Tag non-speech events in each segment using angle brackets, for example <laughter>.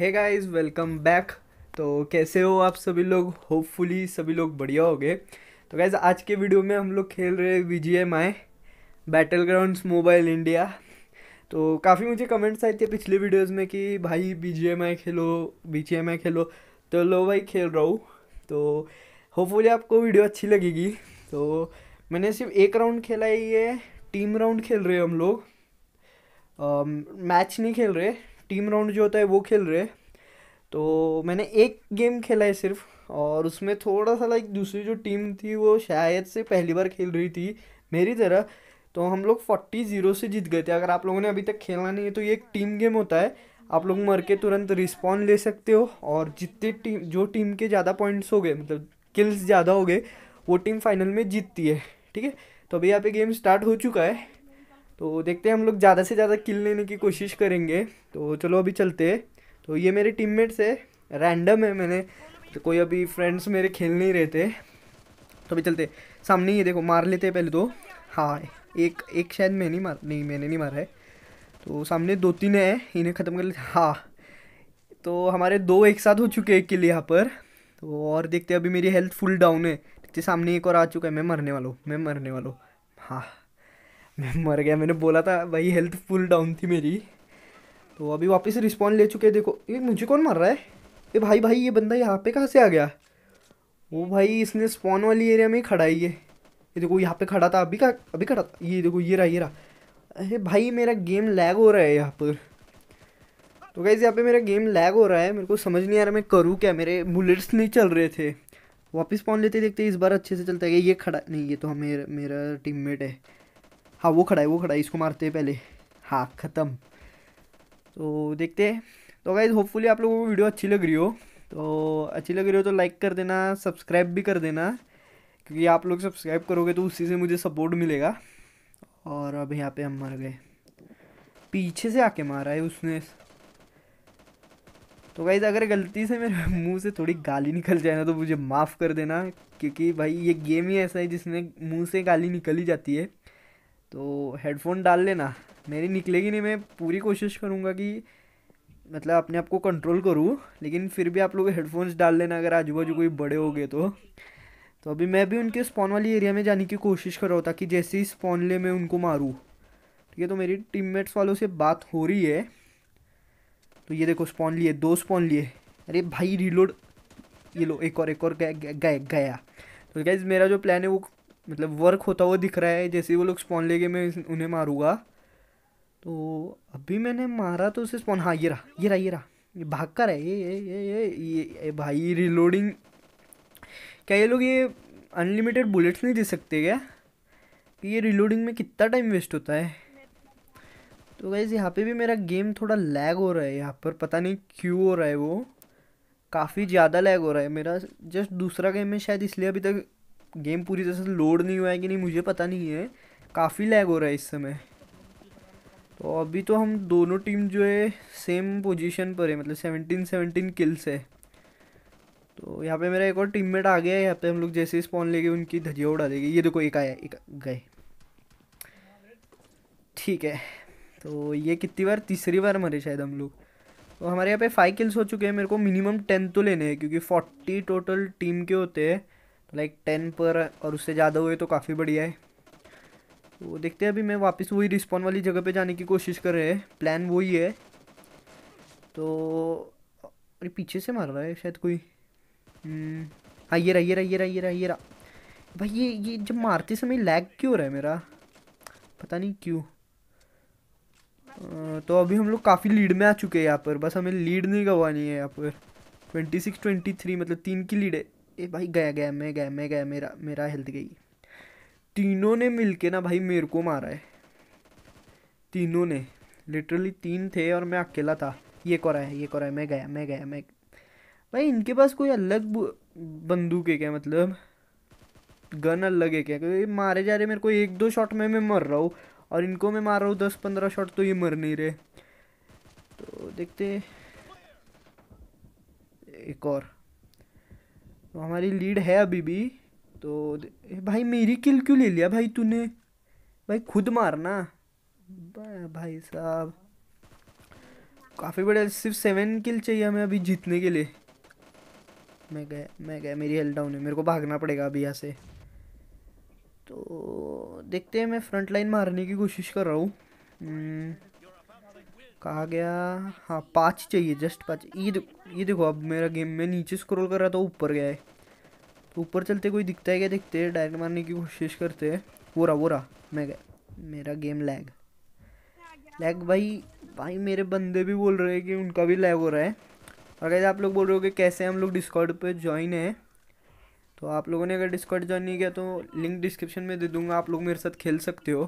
Hey guys welcome back तो कैसे हो आप सभी लोग होपफुली सभी लोग बढ़िया हो गए तो गाइस आज के वीडियो में हम लोग खेल रहे B G M I battleground mobile India तो काफ़ी मुझे कमेंट्स आए थे पिछले वीडियोज़ में कि भाई बी जी एम आई खेलो बी जी एम आई खेलो तो लो भाई खेल रहा हूँ तो होपफुली आपको वीडियो अच्छी लगेगी तो मैंने सिर्फ एक राउंड खेला ही है टीम राउंड खेल रहे हम लोग मैच नहीं खेल रहे टीम राउंड जो होता है वो खेल रहे हैं तो मैंने एक गेम खेला है सिर्फ और उसमें थोड़ा सा लाइक दूसरी जो टीम थी वो शायद से पहली बार खेल रही थी मेरी तरह तो हम लोग फोर्टी ज़ीरो से जीत गए थे अगर आप लोगों ने अभी तक खेलना नहीं है तो ये एक टीम गेम होता है आप लोग मर के तुरंत रिस्पॉन्ड ले सकते हो और जितने टीम जो टीम के ज़्यादा पॉइंट्स हो गए मतलब किल्स ज़्यादा हो गए वो टीम फाइनल में जीतती है ठीक है तो अभी यहाँ पे गेम स्टार्ट हो चुका है तो देखते हैं हम लोग ज़्यादा से ज़्यादा किल लेने की कोशिश करेंगे तो चलो अभी चलते हैं तो ये मेरे टीममेट्स है रैंडम है मैंने तो कोई अभी फ्रेंड्स मेरे खेल नहीं रहे थे तो अभी चलते सामने ही देखो मार लेते हैं पहले तो हाँ एक एक शायद मैं नहीं मार नहीं मैंने नहीं मारा है तो सामने दो तीन है इन्हें ख़त्म कर लेते हाँ तो हमारे दो एक साथ हो चुके हैं किल यहाँ पर तो और देखते अभी मेरी हेल्थ फुल डाउन है देखते सामने एक और आ चुका है मैं मरने वाला हूँ मैं मरने वाला हूँ हाँ मैं <laughs> मर गया मैंने बोला था भाई हेल्थ फुल डाउन थी मेरी तो अभी वापस रिस्पॉन्ड ले चुके हैं देखो ये मुझे कौन मार रहा है ये भाई भाई ये बंदा यहाँ पे कहाँ से आ गया वो भाई इसने स्पॉन वाली एरिया में ही खड़ा है ये ये देखो यहाँ पे खड़ा था अभी का अभी खड़ा था ये देखो ये रहा ये रहा अरे भाई मेरा गेम लैग हो रहा है यहाँ पर तो कैसे यहाँ पे मेरा गेम लैग हो रहा है मेरे को समझ नहीं आ रहा मैं करूँ क्या मेरे बुलेट्स नहीं चल रहे थे वापस पॉन लेते देखते इस बार अच्छे से चलता है ये खड़ा नहीं ये तो हमें मेरा मेट है हाँ वो खड़ा है वो खड़ा है इसको मारते हैं पहले हाँ ख़त्म तो देखते हैं तो गाइज होपफुली आप लोगों को वीडियो अच्छी लग रही हो तो अच्छी लग रही हो तो लाइक कर देना सब्सक्राइब भी कर देना क्योंकि आप लोग सब्सक्राइब करोगे तो उसी से मुझे सपोर्ट मिलेगा और अब यहाँ पे हम मर गए पीछे से आके मारा है उसने तो गाइज अगर गलती से मेरे <laughs> मुंह से थोड़ी गाली निकल जाए ना तो मुझे माफ़ कर देना क्योंकि भाई ये गेम ही ऐसा है जिसमें मुंह से गाली निकल ही जाती है तो हेडफोन डाल लेना मेरी निकलेगी नहीं मैं पूरी कोशिश करूँगा कि मतलब अपने आप को कंट्रोल करूँ लेकिन फिर भी आप लोग हेडफोन्स डाल लेना अगर आजू बाजू कोई बड़े हो गए तो तो अभी मैं भी उनके स्पॉन वाली एरिया में जाने की कोशिश कर रहा हूँ ताकि जैसे ही स्पॉन ले मैं उनको मारूँ ठीक है तो मेरी टीममेट्स वालों से बात हो रही है तो ये देखो स्पॉन लिए दो स्पॉन लिए अरे भाई रिलोड ये लो एक और एक और गया गया, तो गाइज मेरा जो प्लान है वो मतलब वर्क होता हुआ दिख रहा है जैसे वो लोग स्पॉन लेके मैं उन्हें मारूंगा तो अभी मैंने मारा तो उसे स्पॉन हाँ ये रहा ये रहा ये रहा ये भाग कर है ये ये ये ये ये, ये भाई रिलोडिंग क्या ये लोग ये अनलिमिटेड बुलेट्स नहीं दे सकते क्या कि ये रिलोडिंग में कितना टाइम वेस्ट होता है तो गैज़ यहाँ पे भी मेरा गेम थोड़ा लैग हो रहा है यहाँ पर पता नहीं क्यों हो रहा है वो काफ़ी ज़्यादा लैग हो रहा है मेरा जस्ट दूसरा गेम में शायद इसलिए अभी तक गेम पूरी तरह से लोड नहीं हुआ है कि नहीं मुझे पता नहीं है काफ़ी लैग हो रहा है इस समय तो अभी तो हम दोनों टीम जो है सेम पोजीशन पर है मतलब सेवनटीन सेवनटीन किल्स है तो यहाँ पे मेरा एक और टीममेट आ गया है यहाँ पे हम लोग जैसे स्पॉन लेंगे उनकी धजिया उड़ा देंगे ये देखो एक आया एक गए ठीक है तो ये कितनी बार तीसरी बार मरे शायद हम लोग तो हमारे यहाँ पे फाइव किल्स हो चुके हैं मेरे को मिनिमम टेन तो लेने हैं क्योंकि फोर्टी टोटल टीम के होते हैं लाइक टेन पर और उससे ज़्यादा हुए तो काफ़ी बढ़िया है तो देखते हैं अभी मैं वापस वही रिस्पॉन वाली जगह पे जाने की कोशिश कर रहे हैं प्लान वही है तो अरे पीछे से मार रहा है शायद कोई हाँ ये रहा ये रहा ये रहा ये रहा ये रहा भाई ये ये जब मारते समय लैग क्यों रहा है मेरा पता नहीं क्यों तो अभी हम लोग काफ़ी लीड में आ चुके हैं यहाँ पर बस हमें लीड नहीं गंवानी है यहाँ पर ट्वेंटी सिक्स ट्वेंटी थ्री मतलब तीन की लीड है ए भाई गया गया मैं गया मैं गया मेरा मेरा हेल्थ गई तीनों ने मिलके ना भाई मेरे को मारा है तीनों ने लिटरली तीन थे और मैं अकेला था ये करा है ये करा है मैं गया मैं गया मैं भाई इनके पास कोई अलग बंदूक है क्या मतलब गन अलग है क्या क्योंकि मारे जा रहे मेरे को एक दो शॉट में मैं मर रहा हूँ और इनको मैं मार रहा हूँ दस पंद्रह शॉट तो ये मर नहीं रहे तो देखते एक और तो हमारी लीड है अभी भी तो भाई मेरी किल क्यों ले लिया भाई तूने भाई खुद मारना भाई साहब काफ़ी बड़े सिर्फ सेवन किल चाहिए हमें अभी जीतने के लिए मैं गया मैं गया मेरी हेल्थ डाउन है मेरे को भागना पड़ेगा अभी यहाँ से तो देखते हैं मैं फ्रंट लाइन मारने की कोशिश कर रहा हूँ हम्म। कहा गया हाँ पाँच चाहिए जस्ट पाँच ये देखो ये देखो अब मेरा गेम में नीचे स्क्रॉल कर रहा था ऊपर गया है तो ऊपर चलते कोई दिखता है क्या देखते हैं डायरेक्ट मारने की कोशिश करते हैं वो रहा वो रहा मैं गया मेरा गेम लैग लैग भाई भाई मेरे बंदे भी बोल रहे हैं कि उनका भी लैग हो रहा है और कैसे आप लोग बोल रहे हो कि कैसे हम लोग डिस्कॉर्ड पर ज्वाइन है तो आप लोगों ने अगर डिस्कॉर्ड ज्वाइन नहीं किया तो लिंक डिस्क्रिप्शन में दे दूंगा आप लोग मेरे साथ खेल सकते हो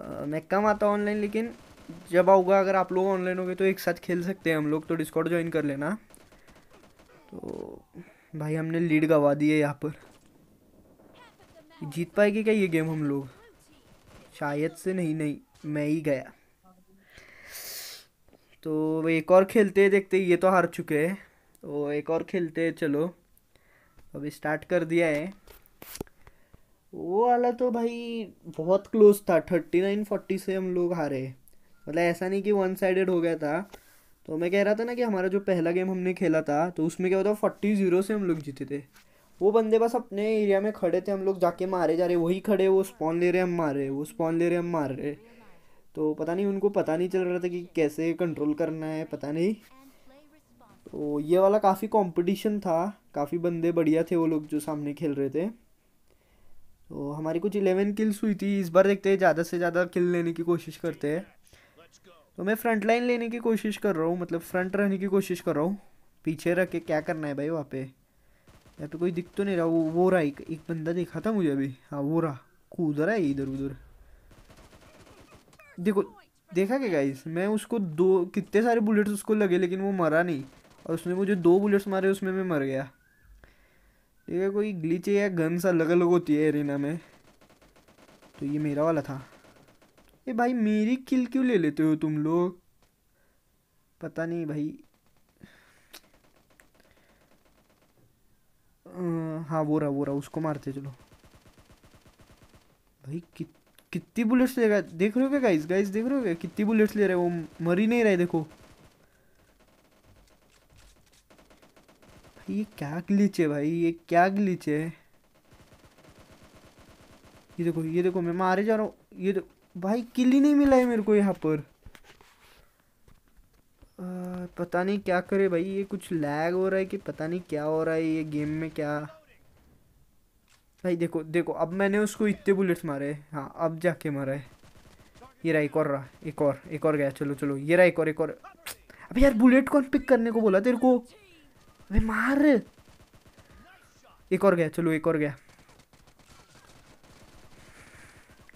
आ, मैं कम आता हूँ ऑनलाइन लेकिन जब आऊँगा अगर आप लोग ऑनलाइन होंगे तो एक साथ खेल सकते हैं हम लोग तो डिस्कॉर्ड ज्वाइन कर लेना तो भाई हमने लीड गवा दी है यहाँ पर जीत पाएगी क्या ये गेम हम लोग शायद से नहीं नहीं मैं ही गया तो एक और खेलते देखते ये तो हार चुके हैं तो एक और खेलते चलो अब स्टार्ट कर दिया है वो वाला तो भाई बहुत क्लोज था थर्टी नाइन फोर्टी से हम लोग हारे मतलब ऐसा नहीं कि वन साइडेड हो गया था तो मैं कह रहा था ना कि हमारा जो पहला गेम हमने खेला था तो उसमें क्या होता फोर्टी ज़ीरो से हम लोग जीते थे वो बंदे बस अपने एरिया में खड़े थे हम लोग जाके मारे जा रहे वही खड़े वो स्पॉन ले रहे हम मार रहे वो स्पॉन ले रहे हम मार रहे तो पता नहीं उनको पता नहीं चल रहा था कि कैसे कंट्रोल करना है पता नहीं तो ये वाला काफ़ी कंपटीशन था काफ़ी बंदे बढ़िया थे वो लोग जो सामने खेल रहे थे तो हमारी कुछ इलेवन किल्स हुई थी इस बार देखते हैं ज़्यादा से ज़्यादा किल लेने की कोशिश करते हैं तो मैं फ्रंट लाइन लेने की कोशिश कर रहा हूँ मतलब फ्रंट रहने की कोशिश कर रहा हूँ पीछे रख के क्या करना है भाई वहाँ पे या तो कोई दिख तो नहीं रहा वो वो रहा एक, एक बंदा देखा था मुझे अभी हाँ वो रहा कूद रहा है इधर उधर देखो देखा क्या गाइस मैं उसको दो कितने सारे बुलेट्स उसको लगे लेकिन वो मरा नहीं और उसने मुझे दो बुलेट्स मारे उसमें मैं मर गया ठीक है कोई ग्लीचे या गन सा अलग अलग होती है एरिना में तो ये मेरा वाला था ये भाई मेरी किल क्यों ले लेते हो तुम लोग पता नहीं भाई हाँ वो रहा वो रहा उसको मारते चलो भाई कि, कितनी बुलेट्स ले लेगा देख रहे हो क्या गाइस गाइस देख रहे हो क्या कितनी बुलेट्स ले रहे हो वो मर ही नहीं रहे देखो ये क्या ग्लिच है भाई ये क्या ग्लिच है ये देखो ये देखो मैं मारे जा रहा हूँ ये देखो भाई किली नहीं मिला है मेरे को यहाँ पर आ, पता नहीं क्या करे भाई ये कुछ लैग हो रहा है कि पता नहीं क्या हो रहा है ये गेम में क्या भाई देखो देखो अब मैंने उसको इतने बुलेट्स मारे हाँ अब जाके मारा है ये रहा एक और रहा एक और एक और गया चलो चलो ये रहा एक और एक और अब यार बुलेट कौन पिक करने को बोला तेरे को अरे मार एक और गया चलो एक और गया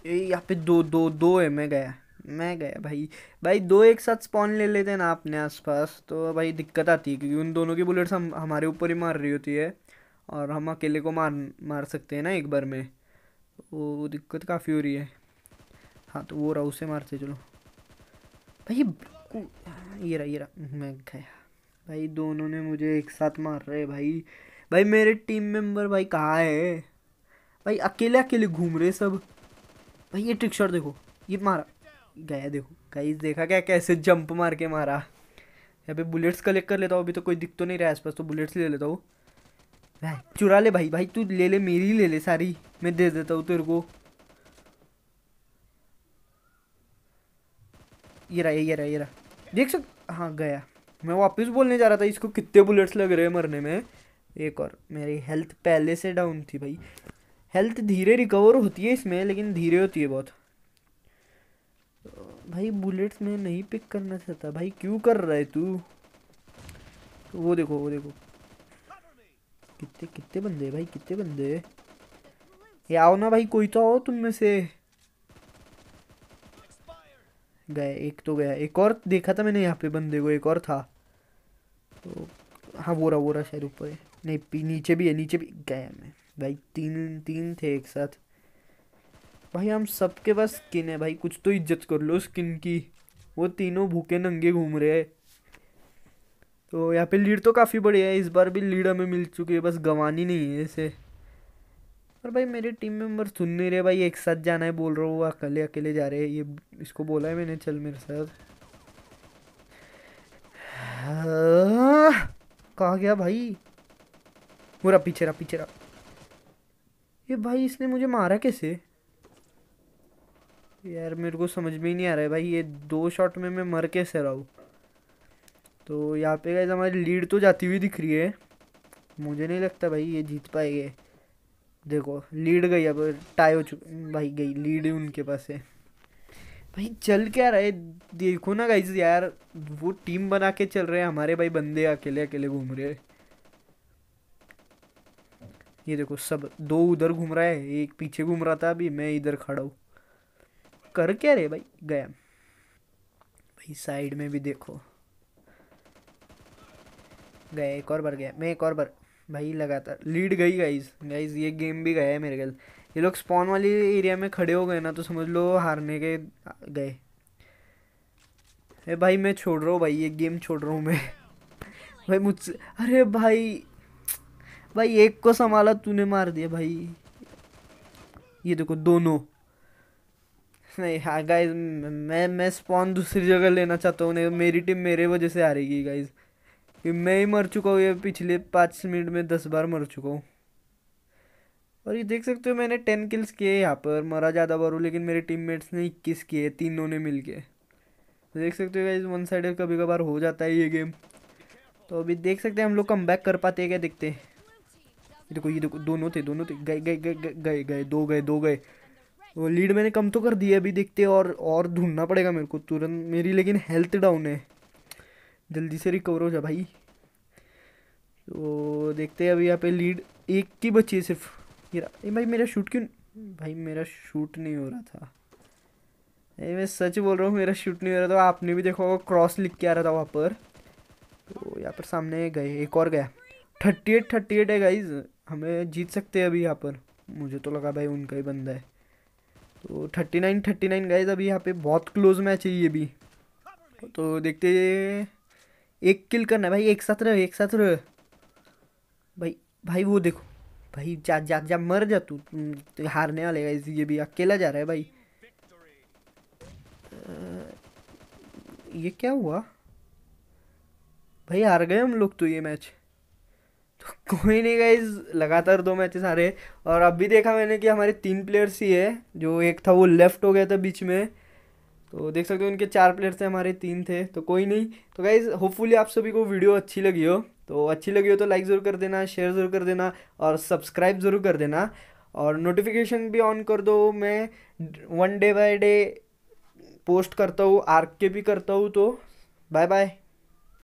यहाँ पे दो दो दो है मैं गया मैं गया भाई भाई दो एक साथ स्पॉन ले लेते हैं ना अपने आसपास तो भाई दिक्कत आती है क्योंकि उन दोनों की बुलेट्स हम हमारे ऊपर ही मार रही होती है और हम अकेले को मार मार सकते हैं ना एक बार में वो तो दिक्कत काफ़ी हो रही है हाँ तो वो रहा उसे मारते चलो भाई ये रहा ये रहा मैं गया भाई दोनों ने मुझे एक साथ मार रहे भाई भाई मेरे टीम मेंबर भाई कहाँ है भाई अकेले अकेले घूम रहे सब भाई ये ट्रिक शॉट देखो ये मारा गया देखो गाइस देखा क्या कैसे जंप मार के मारा यहाँ पे बुलेट्स कलेक्ट कर लेता हूँ अभी तो कोई दिख तो नहीं रहा आसपास तो बुलेट्स ले लेता हूँ भाई चुरा ले भाई भाई तू ले ले मेरी ले ले सारी मैं दे देता हूँ तेरे को ये रहा ये रहा ये रहा देख सक हाँ गया मैं वापस बोलने जा रहा था इसको कितने बुलेट्स लग रहे हैं मरने में एक और मेरी हेल्थ पहले से डाउन थी भाई हेल्थ धीरे रिकवर होती है इसमें लेकिन धीरे होती है बहुत भाई बुलेट्स में नहीं पिक करना चाहता भाई क्यों कर रहा है तू तो वो देखो वो देखो कितने कितने बंदे भाई कितने बंदे ये आओ ना भाई कोई तो आओ तुम में से गए एक तो गया एक और देखा था मैंने यहाँ पे बंदे को एक और था तो हाँ वो रहा वो रहा शायद ऊपर है नहीं नीचे भी है नीचे भी गया मैं भाई तीन तीन थे एक साथ भाई हम सबके पास स्किन है भाई कुछ तो इज्जत कर लो स्किन की वो तीनों भूखे नंगे घूम रहे हैं तो यहाँ पे लीड तो काफ़ी बढ़िया है इस बार भी लीड हमें मिल चुकी है बस गंवानी नहीं है इसे और भाई मेरे टीम मेंबर सुन नहीं रहे भाई एक साथ जाना है बोल रहा हूँ वो अकेले अकेले जा रहे हैं ये इसको बोला है मैंने चल मेरे साथ कहा गया भाई पूरा पीछे रहा पीछे रहा ये भाई इसने मुझे मारा कैसे यार मेरे को समझ में ही नहीं आ रहा है भाई ये दो शॉट में मैं मर कैसे रहा हूँ तो यहाँ पे गए हमारी लीड तो जाती हुई दिख रही है मुझे नहीं लगता भाई ये जीत पाएंगे देखो लीड गई अब टाई हो चुकी भाई गई लीड उनके पास है भाई चल क्या रहा है देखो ना गाइज यार वो टीम बना के चल रहे हैं हमारे भाई बंदे अकेले अकेले घूम रहे हैं ये देखो सब दो उधर घूम रहा है एक पीछे घूम रहा था अभी मैं इधर खड़ा हूँ कर क्या रे भाई गया भाई साइड में भी देखो गया एक और बार गया मैं एक और बार भाई लगातार लीड गई गाइज गाइज ये गेम भी गया है मेरे ख्याल ये लोग स्पॉन वाली एरिया में खड़े हो गए ना तो समझ लो हारने के गए अरे भाई मैं छोड़ रहा हूँ भाई ये गेम छोड़ रहा हूँ मैं भाई मुझसे अरे भाई भाई एक को संभाला तूने मार दिया भाई ये देखो दोनों नहीं हाँ गाइज मैं मैं स्पॉन दूसरी जगह लेना चाहता हूँ नहीं मेरी टीम मेरे वजह से आ रही गाइज मैं ही मर चुका हूँ ये पिछले पाँच मिनट में दस बार मर चुका हूँ और ये देख सकते हो मैंने टेन किल्स किए यहाँ पर मरा ज़्यादा बार हूँ लेकिन मेरे टीममेट्स ने इक्कीस किए तीनों ने मिल के देख सकते हो गाइज वन साइड कभी कभार हो जाता है ये गेम तो अभी देख सकते हैं हम लोग कम बैक कर पाते हैं क्या देखते हैं देखो ये देखो दोनों थे दोनों थे गए गए गए गए गए दो गए दो गए वो लीड मैंने कम तो कर दिया अभी देखते और और ढूंढना पड़ेगा मेरे को तुरंत मेरी लेकिन हेल्थ डाउन है जल्दी से रिकवर हो जा भाई तो देखते हैं अभी यहाँ पे लीड एक की बची है सिर्फ ये भाई मेरा शूट क्यों भाई मेरा शूट नहीं हो रहा था अरे मैं सच बोल रहा हूँ मेरा शूट नहीं हो रहा था आपने भी देखा होगा क्रॉस लिख के आ रहा था वहाँ पर तो यहाँ पर सामने गए एक और गया थर्टी एट थर्टी एट है गाइज हमें जीत सकते हैं अभी यहाँ पर मुझे तो लगा भाई उनका ही बंदा है तो thirty nine thirty nine guys अभी यहाँ पे बहुत क्लोज मैच है ये भी तो देखते एक किल करना है भाई एक साथ रहो एक साथ रहो भाई भाई वो देखो भाई जा जा जा मर जा तू तो हारने वाले गाइज ये भी अकेला जा रहा है भाई ये क्या हुआ भाई हार गए हम लोग तो ये मैच कोई नहीं गाइज लगातार दो मैच सारे और अब भी देखा मैंने कि हमारे तीन प्लेयर्स ही है जो एक था वो लेफ्ट हो गया था बीच में तो देख सकते हो उनके चार प्लेयर्स थे हमारे तीन थे तो कोई नहीं तो गाइज़ होपफुली आप सभी को वीडियो अच्छी लगी हो तो अच्छी लगी हो तो लाइक ज़रूर कर देना शेयर ज़रूर कर देना और सब्सक्राइब ज़रूर कर देना और नोटिफिकेशन भी ऑन कर दो मैं one day by day post करता हूँ आर के भी करता हूँ तो बाय बाय